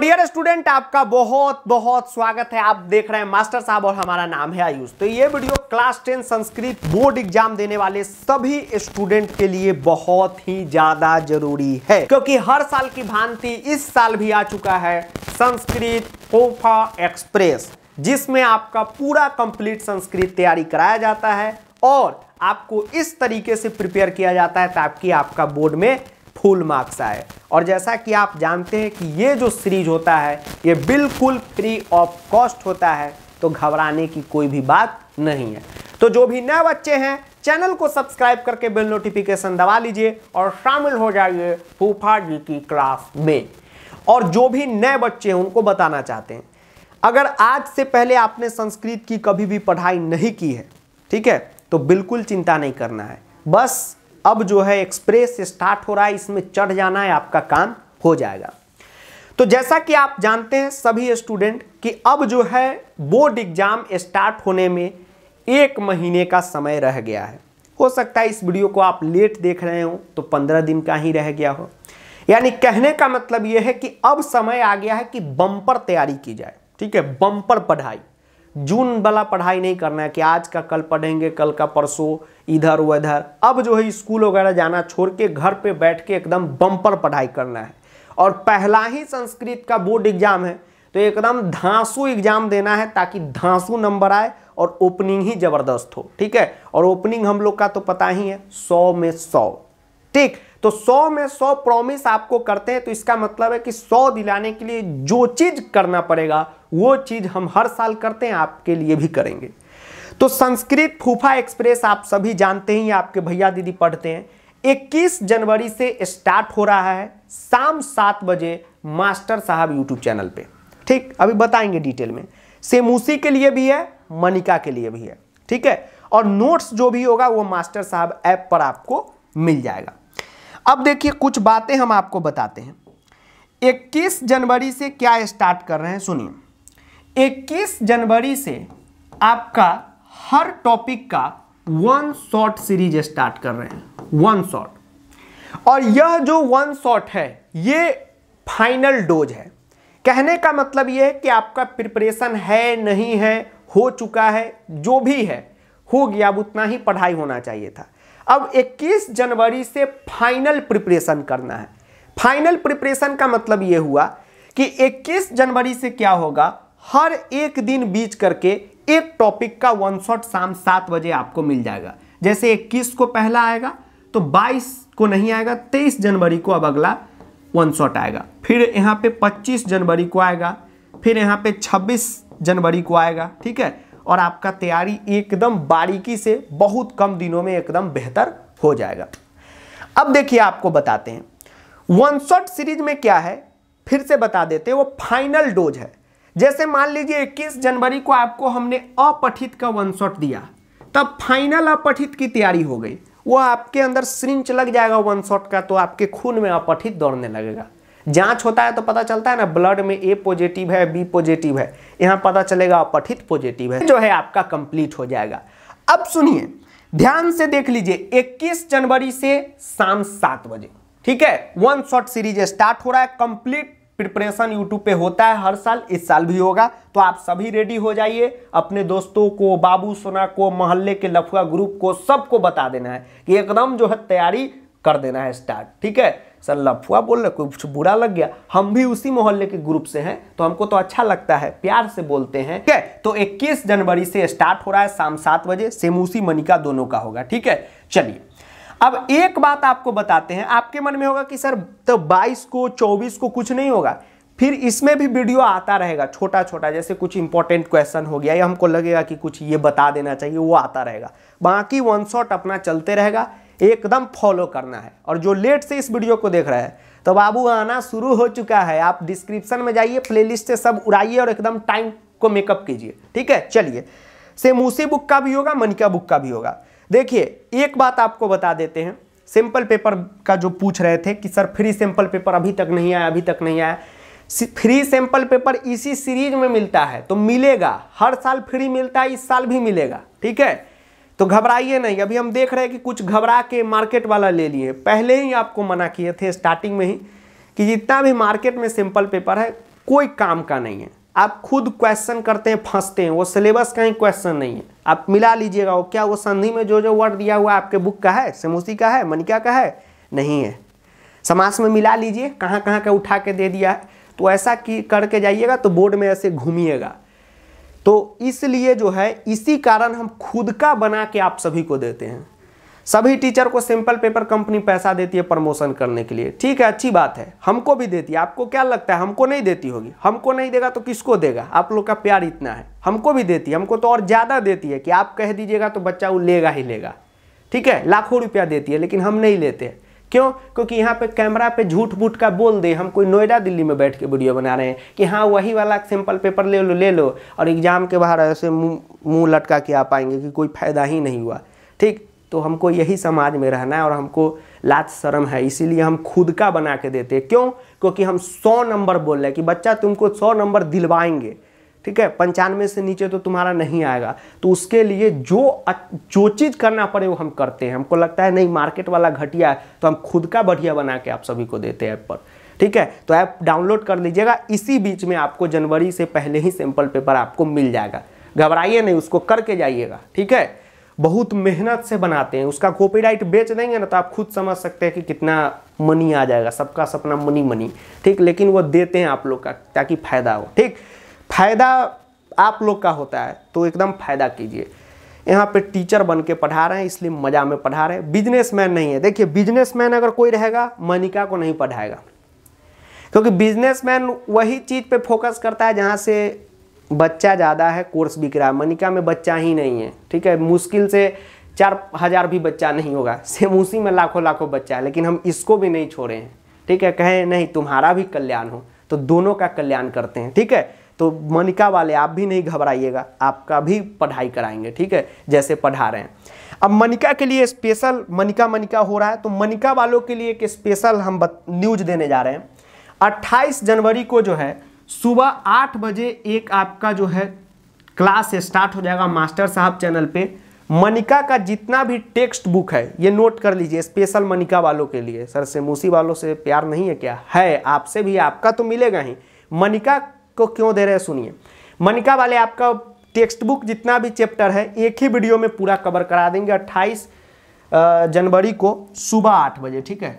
dear student आपका बहुत बहुत स्वागत है आप देख रहे हैं मास्टर साहब और हमारा नाम है आयुष तो ये video class ten Sanskrit board exam देने वाले सभी स्टूडेंट के लिए बहुत ही ज्यादा जरूरी है क्योंकि हर साल की भांति इस साल भी आ चुका है संस्कृत कोफा एक्सप्रेस जिसमें आपका पूरा कंप्लीट संस्कृत तैयारी कराया जाता है और आपको इस तरीके से प्रिपेयर किया जाता है ताकि आपका बोर्ड में फुल मार्क्स आए और जैसा कि आप जानते हैं कि ये जो सीरीज होता है ये बिल्कुल फ्री ऑफ कॉस्ट होता है तो घबराने की कोई भी बात नहीं है तो जो भी नए बच्चे हैं चैनल को सब्सक्राइब करके बेल नोटिफिकेशन दबा लीजिए और शामिल हो जाइए फूफा जी की क्लास में और जो भी नए बच्चे हैं उनको बताना चाहते हैं अगर आज से पहले आपने संस्कृत की कभी भी पढ़ाई नहीं की है ठीक है तो बिल्कुल चिंता नहीं करना है बस अब जो है एक्सप्रेस स्टार्ट हो रहा है इसमें चढ़ जाना है आपका काम हो जाएगा तो जैसा कि आप जानते हैं सभी स्टूडेंट कि अब जो है बोर्ड एग्जाम स्टार्ट होने में एक महीने का समय रह गया है हो सकता है इस वीडियो को आप लेट देख रहे हो तो पंद्रह दिन का ही रह गया हो यानी कहने का मतलब यह है कि अब समय आ गया है कि बम्पर तैयारी की जाए ठीक है बम्पर पढ़ाई जून वाला पढ़ाई नहीं करना है कि आज का कल पढ़ेंगे कल का परसों इधर उधर अब जो है स्कूल वगैरह जाना छोड़ के घर पे बैठ के एकदम बम्पर पढ़ाई करना है और पहला ही संस्कृत का बोर्ड एग्जाम है तो एकदम धांसू एग्जाम देना है ताकि धांसू नंबर आए और ओपनिंग ही जबरदस्त हो ठीक है और ओपनिंग हम लोग का तो पता ही है सौ में सौ ठीक तो 100 में 100 प्रॉमिस आपको करते हैं तो इसका मतलब है कि 100 दिलाने के लिए जो चीज़ करना पड़ेगा वो चीज़ हम हर साल करते हैं आपके लिए भी करेंगे तो संस्कृत फूफा एक्सप्रेस आप सभी जानते हैं आपके भैया दीदी पढ़ते हैं 21 जनवरी से स्टार्ट हो रहा है शाम सात बजे मास्टर साहब यूट्यूब चैनल पे ठीक अभी बताएंगे डिटेल में से मूसी के लिए भी है मनिका के लिए भी है ठीक है और नोट्स जो भी होगा वो मास्टर साहब ऐप पर आपको मिल जाएगा अब देखिए कुछ बातें हम आपको बताते हैं 21 जनवरी से क्या स्टार्ट कर रहे हैं सुनिए 21 जनवरी से आपका हर टॉपिक का वन शॉर्ट सीरीज स्टार्ट कर रहे हैं वन शॉर्ट और यह जो वन शॉट है ये फाइनल डोज है कहने का मतलब यह है कि आपका प्रिपरेशन है नहीं है हो चुका है जो भी है हो गया अब उतना ही पढ़ाई होना चाहिए था अब 21 जनवरी से फाइनल प्रिपरेशन करना है फाइनल प्रिपरेशन का मतलब ये हुआ कि 21 जनवरी से क्या होगा हर एक दिन बीच करके एक टॉपिक का वन शॉट शाम सात बजे आपको मिल जाएगा जैसे 21 को पहला आएगा तो 22 को नहीं आएगा 23 जनवरी को अब अगला वन शॉट आएगा फिर यहाँ पे 25 जनवरी को आएगा फिर यहाँ पे 26 जनवरी को आएगा ठीक है और आपका तैयारी एकदम बारीकी से बहुत कम दिनों में एकदम बेहतर हो जाएगा अब देखिए आपको बताते हैं वन शॉट सीरीज में क्या है फिर से बता देते हैं वो फाइनल डोज है जैसे मान लीजिए 21 जनवरी को आपको हमने अपठित का वन शॉट दिया तब फाइनल अपठित की तैयारी हो गई वो आपके अंदर सिरिंच लग जाएगा वन शॉट का तो आपके खून में अपठित दौड़ने लगेगा जांच होता है तो पता चलता है ना ब्लड में ए पॉजिटिव है बी पॉजिटिव है यहाँ पता चलेगा अपठित पॉजिटिव है जो है आपका कंप्लीट हो जाएगा अब सुनिए ध्यान से देख लीजिए 21 जनवरी से शाम सात बजे ठीक है वन शॉर्ट सीरीज स्टार्ट हो रहा है कंप्लीट प्रिपरेशन यूट्यूब पे होता है हर साल इस साल भी होगा तो आप सभी रेडी हो जाइए अपने दोस्तों को बाबू सोना को मोहल्ले के लफुआ ग्रुप को सबको बता देना है कि एकदम जो है तैयारी कर देना है स्टार्ट ठीक है सर लफुआ बोल रहे कुछ बुरा लग गया हम भी उसी मोहल्ले के ग्रुप से हैं तो हमको तो अच्छा लगता है प्यार से बोलते हैं ठीक है तो 21 जनवरी से स्टार्ट हो रहा है शाम सात बजे सेम उसी मनिका दोनों का होगा ठीक है चलिए अब एक बात आपको बताते हैं आपके मन में होगा कि सर तो बाईस को चौबीस को कुछ नहीं होगा फिर इसमें भी वीडियो आता रहेगा छोटा छोटा जैसे कुछ इंपॉर्टेंट क्वेश्चन हो गया या हमको लगेगा कि कुछ ये बता देना चाहिए वो आता रहेगा बाकी वन शॉट अपना चलते रहेगा एकदम फॉलो करना है और जो लेट से इस वीडियो को देख रहा है तो बाबू आना शुरू हो चुका है आप डिस्क्रिप्शन में जाइए प्लेलिस्ट से सब उड़ाइए और एकदम टाइम को मेकअप कीजिए ठीक है चलिए उसी बुक का भी होगा मनिका बुक का भी होगा देखिए एक बात आपको बता देते हैं सिंपल पेपर का जो पूछ रहे थे कि सर फ्री सैम्पल पेपर अभी तक नहीं आया अभी तक नहीं आया फ्री सैंपल पेपर इसी सीरीज में मिलता है तो मिलेगा हर साल फ्री मिलता है इस साल भी मिलेगा ठीक है तो घबराइए नहीं अभी हम देख रहे हैं कि कुछ घबरा के मार्केट वाला ले लिए पहले ही आपको मना किए थे स्टार्टिंग में ही कि जितना भी मार्केट में सिंपल पेपर है कोई काम का नहीं है आप खुद क्वेश्चन करते हैं फंसते हैं वो सिलेबस का ही क्वेश्चन नहीं है आप मिला लीजिएगा वो क्या वो संधि में जो जो वर्ड दिया हुआ आपके बुक का है समोसी का है मनिका का है नहीं है समास में मिला लीजिए कहाँ कहाँ का उठा के दे दिया है तो ऐसा की करके जाइएगा तो बोर्ड में ऐसे घूमिएगा तो इसलिए जो है इसी कारण हम खुद का बना के आप सभी को देते हैं सभी टीचर को सिंपल पेपर कंपनी पैसा देती है प्रमोशन करने के लिए ठीक है अच्छी बात है हमको भी देती है आपको क्या लगता है हमको नहीं देती होगी हमको नहीं देगा तो किसको देगा आप लोग का प्यार इतना है हमको भी देती है हमको तो और ज़्यादा देती है कि आप कह दीजिएगा तो बच्चा वो लेगा ही लेगा ठीक है लाखों रुपया देती है लेकिन हम नहीं लेते हैं क्यों क्योंकि यहाँ पे कैमरा पे झूठ मूठ का बोल दे हम कोई नोएडा दिल्ली में बैठ के वीडियो बना रहे हैं कि हाँ वही वाला सैंपल पेपर ले लो ले लो और एग्ज़ाम के बाहर ऐसे मुँह मुँह लटका के आ पाएंगे कि कोई फ़ायदा ही नहीं हुआ ठीक तो हमको यही समाज में रहना है और हमको लात शर्म है इसीलिए हम खुद का बना के देते क्यों क्योंकि हम सौ नंबर बोल रहे हैं कि बच्चा तुमको सौ नंबर दिलवाएंगे ठीक है पंचानवे से नीचे तो तुम्हारा नहीं आएगा तो उसके लिए जो जो चीज़ करना पड़े वो हम करते हैं हमको लगता है नहीं मार्केट वाला घटिया है तो हम खुद का बढ़िया बना के आप सभी को देते हैं ऐप पर ठीक है तो ऐप डाउनलोड कर लीजिएगा इसी बीच में आपको जनवरी से पहले ही सैम्पल पेपर आपको मिल जाएगा घबराइए नहीं उसको करके जाइएगा ठीक है बहुत मेहनत से बनाते हैं उसका कॉपीराइट बेच देंगे ना तो आप खुद समझ सकते हैं कि कितना मनी आ जाएगा सबका सपना मनी मनी ठीक लेकिन वो देते हैं आप लोग का ताकि फायदा हो ठीक फायदा आप लोग का होता है तो एकदम फायदा कीजिए यहाँ पे टीचर बन के पढ़ा रहे हैं इसलिए मज़ा में पढ़ा रहे हैं बिजनेसमैन नहीं है देखिए बिजनेसमैन अगर कोई रहेगा मनिका को नहीं पढ़ाएगा क्योंकि बिजनेसमैन वही चीज़ पे फोकस करता है जहाँ से बच्चा ज़्यादा है कोर्स बिक रहा है मनिका में बच्चा ही नहीं है ठीक है मुश्किल से चार हज़ार भी बच्चा नहीं होगा सेम उसी में लाखों लाखों बच्चा है लेकिन हम इसको भी नहीं छोड़े हैं ठीक है कहें नहीं तुम्हारा भी कल्याण हो तो दोनों का कल्याण करते हैं ठीक है तो मनिका वाले आप भी नहीं घबराइएगा आपका भी पढ़ाई कराएंगे ठीक है जैसे पढ़ा रहे हैं अब मनिका के लिए स्पेशल मनिका मनिका हो रहा है तो मनिका वालों के लिए एक स्पेशल हम न्यूज देने जा रहे हैं 28 जनवरी को जो है सुबह आठ बजे एक आपका जो है क्लास स्टार्ट हो जाएगा मास्टर साहब चैनल पे मनिका का जितना भी टेक्स्ट बुक है ये नोट कर लीजिए स्पेशल मनिका वालों के लिए सर से मूसी वालों से प्यार नहीं है क्या है आपसे भी आपका तो मिलेगा ही मनिका को क्यों दे रहे हैं सुनिए मनिका वाले आपका टेक्स्ट बुक जितना भी चैप्टर है एक ही वीडियो में पूरा कवर करा देंगे अट्ठाईस जनवरी को सुबह आठ बजे ठीक है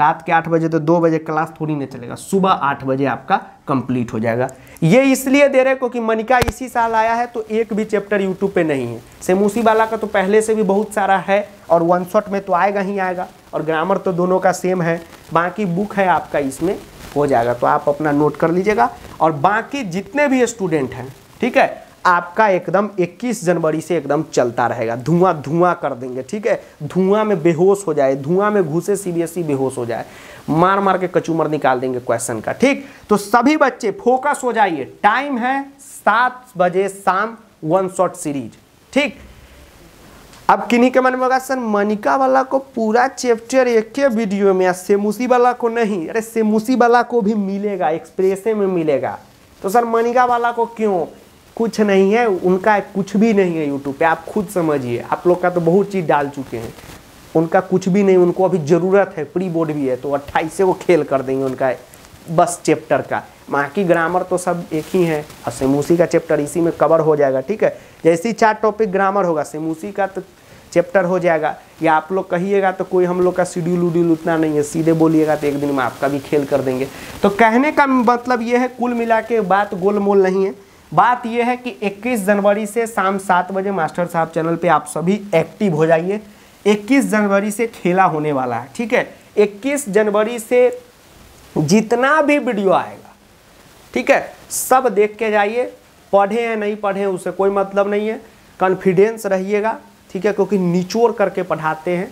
रात के आठ बजे तो दो बजे क्लास थोड़ी नहीं चलेगा सुबह आठ बजे आपका कंप्लीट हो जाएगा ये इसलिए दे रहे क्योंकि मनिका इसी साल आया है तो एक भी चैप्टर यूट्यूब पे नहीं है सेमूसी वाला का तो पहले से भी बहुत सारा है और वन शॉट में तो आएगा ही आएगा और ग्रामर तो दोनों का सेम है बाकी बुक है आपका इसमें हो जाएगा तो आप अपना नोट कर लीजिएगा और बाकी जितने भी स्टूडेंट हैं ठीक है आपका एकदम 21 जनवरी से एकदम चलता रहेगा धुआं धुआं कर देंगे ठीक है धुआं में बेहोश हो जाए धुआं में घुसे सीबीएसई बेहोश हो जाए मार मार के कचूमर निकाल देंगे क्वेश्चन का ठीक तो सभी बच्चे फोकस हो जाइए टाइम है सात बजे शाम वन शॉट सीरीज ठीक अब किन्हीं के मन में होगा सर मनिका वाला को पूरा चैप्टर एक के वीडियो में या सेमूसी वाला को नहीं अरे सेमूसी वाला को भी मिलेगा एक्सप्रेसे में मिलेगा तो सर मनिका वाला को क्यों कुछ नहीं है उनका कुछ भी नहीं है यूट्यूब पे आप खुद समझिए आप लोग का तो बहुत चीज़ डाल चुके हैं उनका कुछ भी नहीं उनको अभी ज़रूरत है प्री बोर्ड भी है तो अट्ठाईस वो खेल कर देंगे उनका बस चैप्टर का बाकी ग्रामर तो सब एक ही है और सेमूसी का चैप्टर इसी में कवर हो जाएगा ठीक है जैसे ही चार टॉपिक ग्रामर होगा सेमूसी का तो चैप्टर हो जाएगा या आप लोग कहिएगा तो कोई हम लोग का शेड्यूल उड्यूल उतना नहीं है सीधे बोलिएगा तो एक दिन में आपका भी खेल कर देंगे तो कहने का मतलब ये है कुल मिला के बात गोलमोल नहीं है बात यह है कि 21 जनवरी से शाम सात बजे मास्टर साहब चैनल पे आप सभी एक्टिव हो जाइए 21 जनवरी से खेला होने वाला है ठीक है 21 जनवरी से जितना भी वीडियो आएगा ठीक है सब देख के जाइए पढ़े या नहीं पढ़े उसे कोई मतलब नहीं है कॉन्फिडेंस रहिएगा ठीक है क्योंकि निचोड़ करके पढ़ाते हैं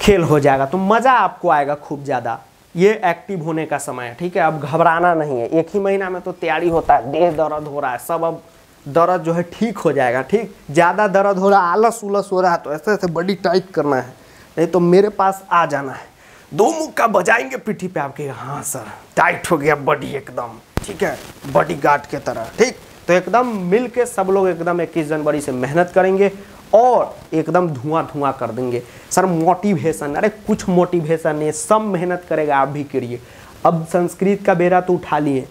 खेल हो जाएगा तो मज़ा आपको आएगा खूब ज़्यादा ये एक्टिव होने का समय है ठीक है अब घबराना नहीं है एक ही महीना में तो तैयारी होता है देह दर्द हो रहा है सब अब दर्द जो है ठीक हो जाएगा ठीक ज़्यादा दर्द हो रहा है आलस उलस हो रहा है तो ऐसे ऐसे बड़ी टाइट करना है नहीं तो मेरे पास आ जाना है दो मुक्का बजाएंगे पिट्ठी पे आपके हाँ सर टाइट हो गया बॉडी एकदम ठीक है बॉडी गार्ड के तरह ठीक तो एकदम मिलके सब लोग एकदम इक्कीस जनवरी से मेहनत करेंगे और एकदम धुआं धुआं कर देंगे सर मोटिवेशन अरे कुछ मोटिवेशन है सब मेहनत करेगा आप भी करिए अब संस्कृत का बेरा तो उठा लिए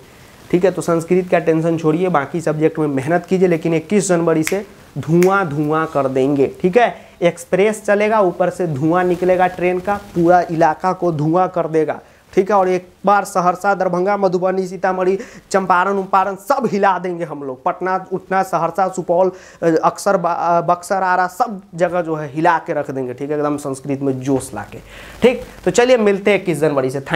ठीक है तो संस्कृत का टेंशन छोड़िए बाकी सब्जेक्ट में मेहनत कीजिए लेकिन इक्कीस जनवरी से धुआं धुआं कर देंगे ठीक है एक्सप्रेस चलेगा ऊपर से धुआं निकलेगा ट्रेन का पूरा इलाका को धुआं कर देगा ठीक है और एक बार सहरसा दरभंगा मधुबनी सीतामढ़ी चंपारण उम्पारण सब हिला देंगे हम लोग पटना उतना सहरसा सुपौल अक्सर बक्सर आरा सब जगह जो है हिला के रख देंगे ठीक है एकदम संस्कृत में जोश ला के ठीक तो चलिए मिलते हैं इक्कीस जनवरी से थैंक